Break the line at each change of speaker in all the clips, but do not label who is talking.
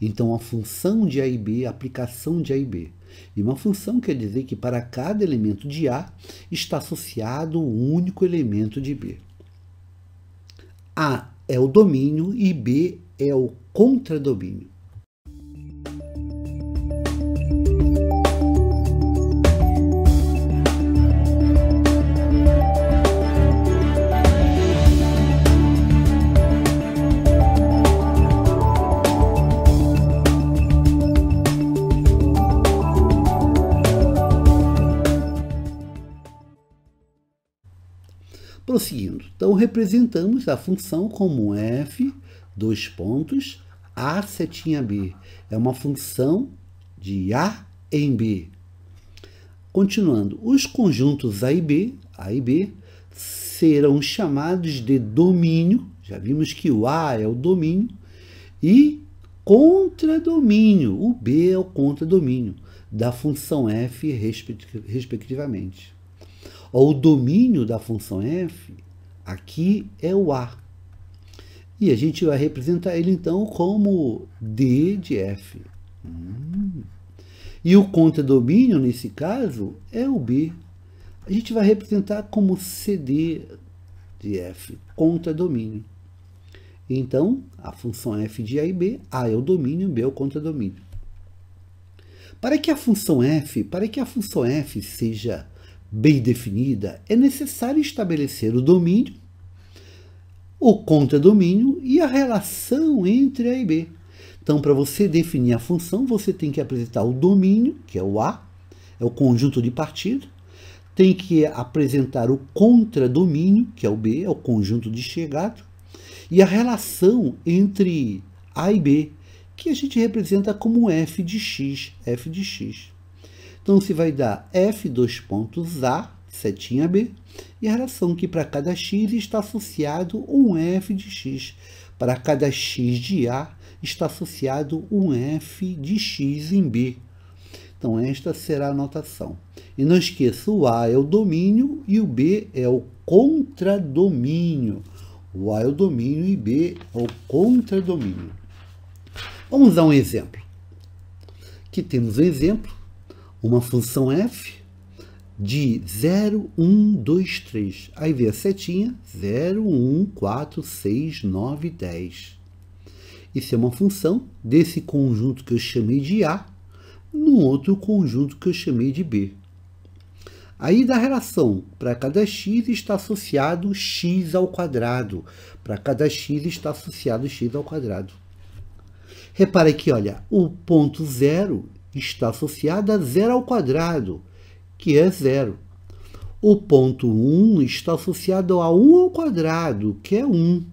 Então, a função de A e B, a aplicação de A e B. E uma função quer dizer que para cada elemento de A está associado um único elemento de B. A é o domínio e B é o contradomínio. representamos a função como f, dois pontos, a setinha b. É uma função de a em b. Continuando, os conjuntos A e B, A e B serão chamados de domínio, já vimos que o A é o domínio, e contradomínio, o B é o contradomínio, da função f respectivamente. O domínio da função f Aqui é o A. E a gente vai representar ele então como D de F. Hum. E o contradomínio, nesse caso, é o B. A gente vai representar como CD de F, contradomínio. Então, a função f de A e B, A é o domínio, B é o contradomínio. Para que a função f, para que a função f seja bem definida, é necessário estabelecer o domínio, o contradomínio e a relação entre A e B. Então, para você definir a função, você tem que apresentar o domínio, que é o A, é o conjunto de partida, tem que apresentar o contradomínio, que é o B, é o conjunto de chegada, e a relação entre A e B, que a gente representa como f de x, f de x. Então, se vai dar f dois pontos a, setinha b, e a relação que para cada x está associado um f de x. Para cada x de a, está associado um f de x em b. Então, esta será a notação. E não esqueça, o A é o domínio e o B é o contradomínio. O A é o domínio e B é o contradomínio. Vamos dar um exemplo. Aqui temos um exemplo uma função f de 0, 1, 2, 3. Aí vem a setinha 0, 1, 4, 6, 9, 10. Isso é uma função desse conjunto que eu chamei de A num outro conjunto que eu chamei de B. Aí da relação para cada x está associado x ao quadrado. Para cada x está associado x ao quadrado. Repare aqui, olha, o ponto zero está associada a zero ao quadrado, que é zero. O ponto 1 está associado a 1 ao quadrado, que é 1.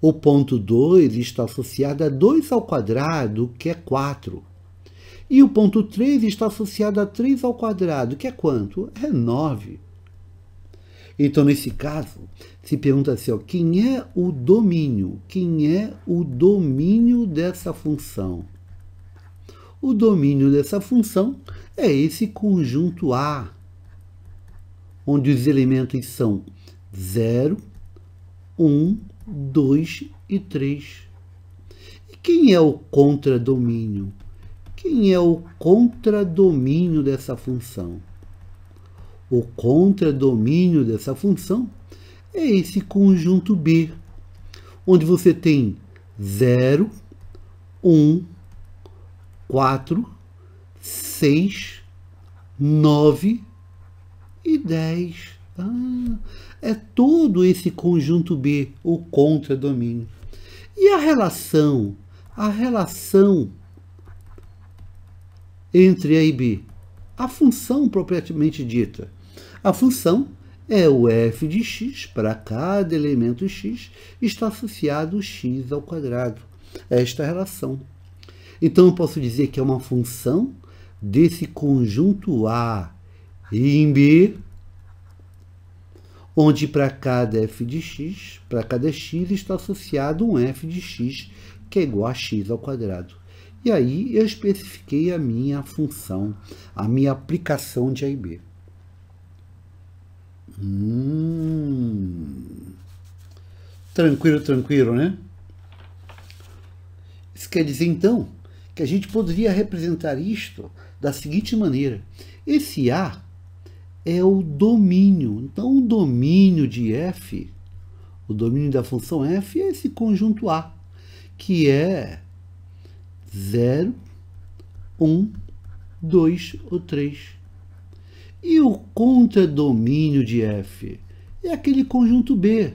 O ponto 2 está associado a 2 ao quadrado, que é 4. E o ponto 3 está associado a 3 ao quadrado, que é quanto? É 9. Então, nesse caso, se pergunta assim, ó, quem é o domínio? Quem é o domínio dessa função? O domínio dessa função é esse conjunto A, onde os elementos são 0, 1, 2 e 3. E quem é o contradomínio? Quem é o contradomínio dessa função? O contradomínio dessa função é esse conjunto B, onde você tem 0, 1, 4, 6, 9 e 10. Ah, é todo esse conjunto B, o contradomínio. E a relação, a relação entre A e B? A função propriamente dita. A função é o f de x para cada elemento x está associado x ao quadrado. Esta relação então eu posso dizer que é uma função desse conjunto A em B, onde para cada f de x, para cada x está associado um f de x que é igual a x ao quadrado. E aí eu especifiquei a minha função, a minha aplicação de A e B. Hum. Tranquilo, tranquilo, né? Isso quer dizer então que a gente poderia representar isto da seguinte maneira: esse A é o domínio. Então, o domínio de f, o domínio da função f é esse conjunto A, que é 0, 1, 2 ou 3. E o contradomínio de f é aquele conjunto B,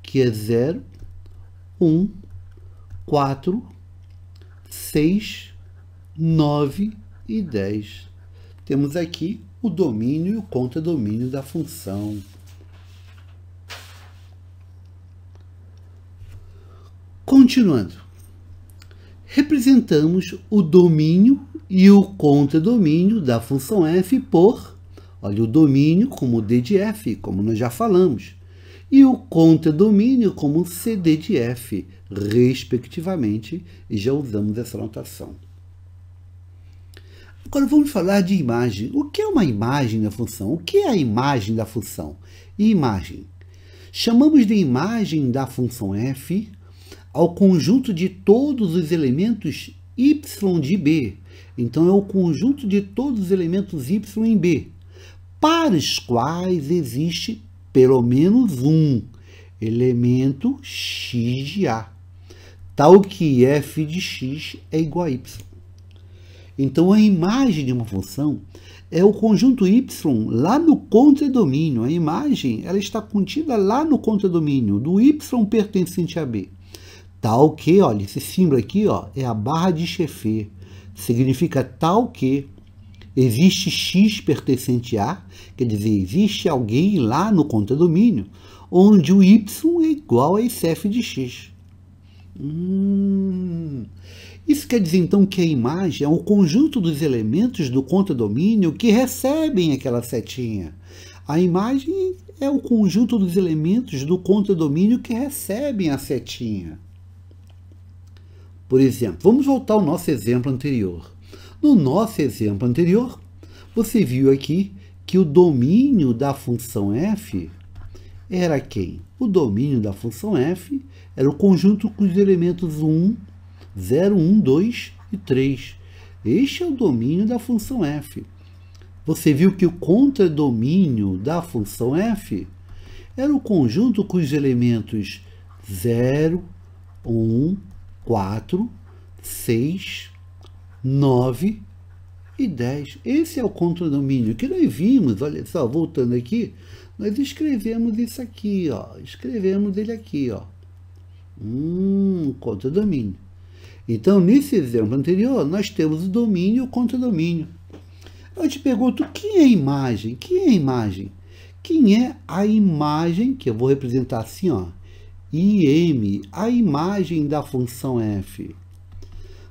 que é 0, 1, 4 6, 9 e 10. Temos aqui o domínio e o contradomínio da função. Continuando, representamos o domínio e o contradomínio da função f por, olha, o domínio como d de f, como nós já falamos, e o conta domínio como CD de F, respectivamente, e já usamos essa notação. Agora vamos falar de imagem. O que é uma imagem da função? O que é a imagem da função? Imagem. Chamamos de imagem da função f ao conjunto de todos os elementos y de b. Então é o conjunto de todos os elementos y em b, para os quais existe pelo menos um elemento x de A, tal que f de x é igual a y. Então, a imagem de uma função é o conjunto y lá no contradomínio. A imagem ela está contida lá no contradomínio do y pertencente a b. Tal que, olha, esse símbolo aqui ó, é a barra de chefe. Significa tal que Existe X pertencente a, quer dizer, existe alguém lá no contradomínio onde o Y é igual a esse F de X. Hum. Isso quer dizer então que a imagem é o conjunto dos elementos do contradomínio que recebem aquela setinha. A imagem é o conjunto dos elementos do contradomínio que recebem a setinha. Por exemplo, vamos voltar ao nosso exemplo anterior. No nosso exemplo anterior, você viu aqui que o domínio da função f era quem? O domínio da função f era o conjunto com os elementos 1, 0, 1, 2 e 3. Este é o domínio da função f. Você viu que o contradomínio da função f era o conjunto com os elementos 0, 1, 4, 6, 9 e 10. Esse é o contradomínio que nós vimos, olha só, voltando aqui, nós escrevemos isso aqui, ó, escrevemos ele aqui, ó. Hum, contradomínio. Então, nesse exemplo anterior, nós temos o domínio e o contradomínio. Eu te pergunto, quem é a imagem? Quem é a imagem? Quem é a imagem, que eu vou representar assim, ó, im, a imagem da função f?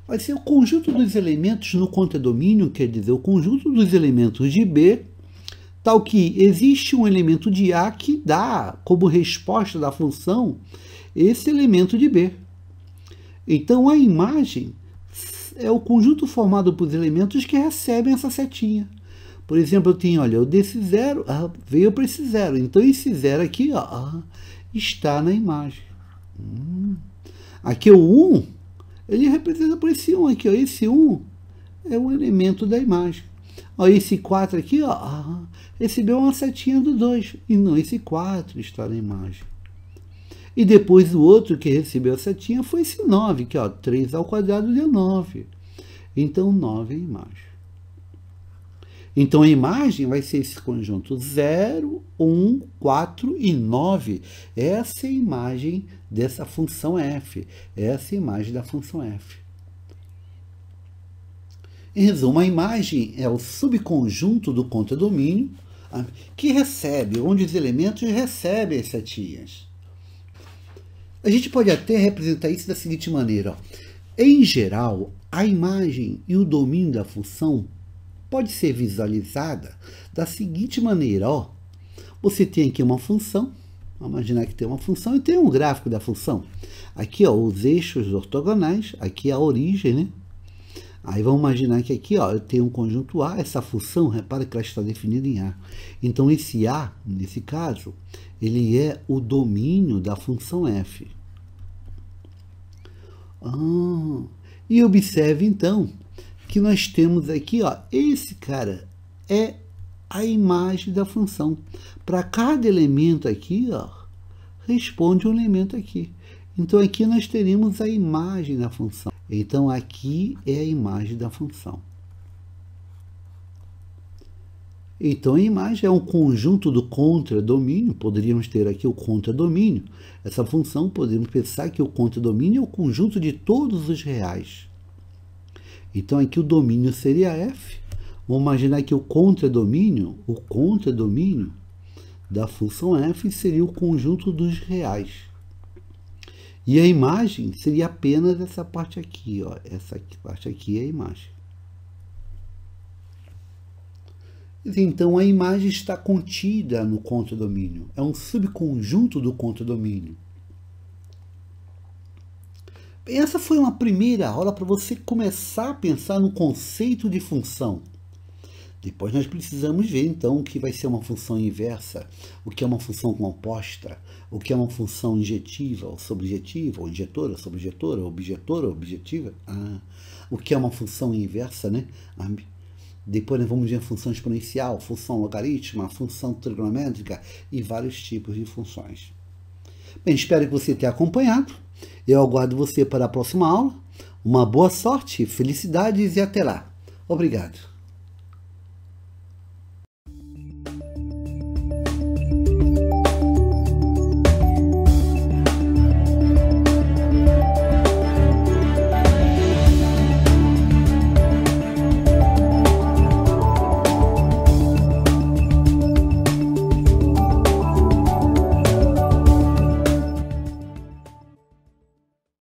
vai ser o conjunto dos elementos no contedomínio, quer dizer, o conjunto dos elementos de B, tal que existe um elemento de A que dá como resposta da função esse elemento de B. Então a imagem é o conjunto formado por elementos que recebem essa setinha. Por exemplo, eu tenho, olha, o desse zero ah, veio para esse zero. Então esse zero aqui ó, ah, está na imagem. Hum. Aqui é o 1 um ele representa por esse 1 aqui, ó. Esse 1 é um elemento da imagem. Ó, esse 4 aqui, ó, ah, recebeu uma setinha do 2. E não, esse 4 está na imagem. E depois o outro que recebeu a setinha foi esse 9, que ó, 3 ao quadrado deu 9. Então 9 é imagem. Então a imagem vai ser esse conjunto 0, 1, 4 e 9. Essa é a imagem dessa função f. Essa é a imagem da função f. Em resumo, a imagem é o subconjunto do contradomínio ah, que recebe, onde os elementos recebem as setinhas. A gente pode até representar isso da seguinte maneira. Ó. Em geral, a imagem e o domínio da função pode ser visualizada da seguinte maneira, ó. Você tem aqui uma função, vamos imaginar que tem uma função e tem um gráfico da função. Aqui, ó, os eixos ortogonais, aqui é a origem, né? Aí vamos imaginar que aqui, ó, eu tenho um conjunto A, essa função, repara que ela está definida em A. Então esse A, nesse caso, ele é o domínio da função F. Ah, e observe então que nós temos aqui, ó, esse cara é a imagem da função. Para cada elemento aqui, ó, responde um elemento aqui. Então aqui nós teríamos a imagem da função. Então aqui é a imagem da função. Então a imagem é um conjunto do contradomínio, poderíamos ter aqui o contradomínio. Essa função, podemos pensar que o contradomínio é o conjunto de todos os reais. Então aqui o domínio seria F. Vamos imaginar que o contradomínio, o contradomínio da função F seria o conjunto dos reais. E a imagem seria apenas essa parte aqui, ó. Essa parte aqui é a imagem. Então a imagem está contida no contradomínio. É um subconjunto do contradomínio. Essa foi uma primeira aula para você começar a pensar no conceito de função. Depois nós precisamos ver então o que vai ser uma função inversa, o que é uma função composta, o que é uma função injetiva ou subjetiva, ou injetora, subjetora, objetora, objetiva, ah, o que é uma função inversa, né? Ah, depois nós vamos ver a função exponencial, função logarítmica, função trigonométrica e vários tipos de funções. Bem, espero que você tenha acompanhado. Eu aguardo você para a próxima aula. Uma boa sorte, felicidades e até lá. Obrigado.